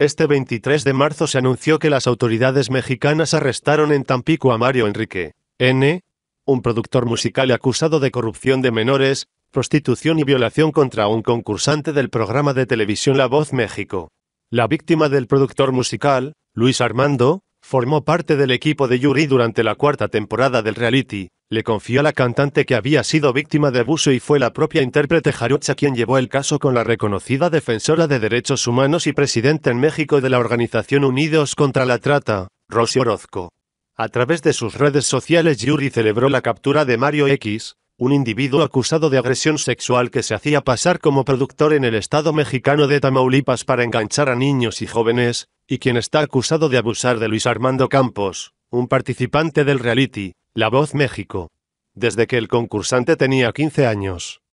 Este 23 de marzo se anunció que las autoridades mexicanas arrestaron en Tampico a Mario Enrique, N., un productor musical acusado de corrupción de menores, prostitución y violación contra un concursante del programa de televisión La Voz México. La víctima del productor musical, Luis Armando, formó parte del equipo de Yuri durante la cuarta temporada del reality, le confió a la cantante que había sido víctima de abuso y fue la propia intérprete Jarocha quien llevó el caso con la reconocida defensora de derechos humanos y presidenta en México de la organización Unidos contra la Trata, Rosy Orozco. A través de sus redes sociales Yuri celebró la captura de Mario X, un individuo acusado de agresión sexual que se hacía pasar como productor en el estado mexicano de Tamaulipas para enganchar a niños y jóvenes, y quien está acusado de abusar de Luis Armando Campos, un participante del reality, la Voz México. Desde que el concursante tenía 15 años.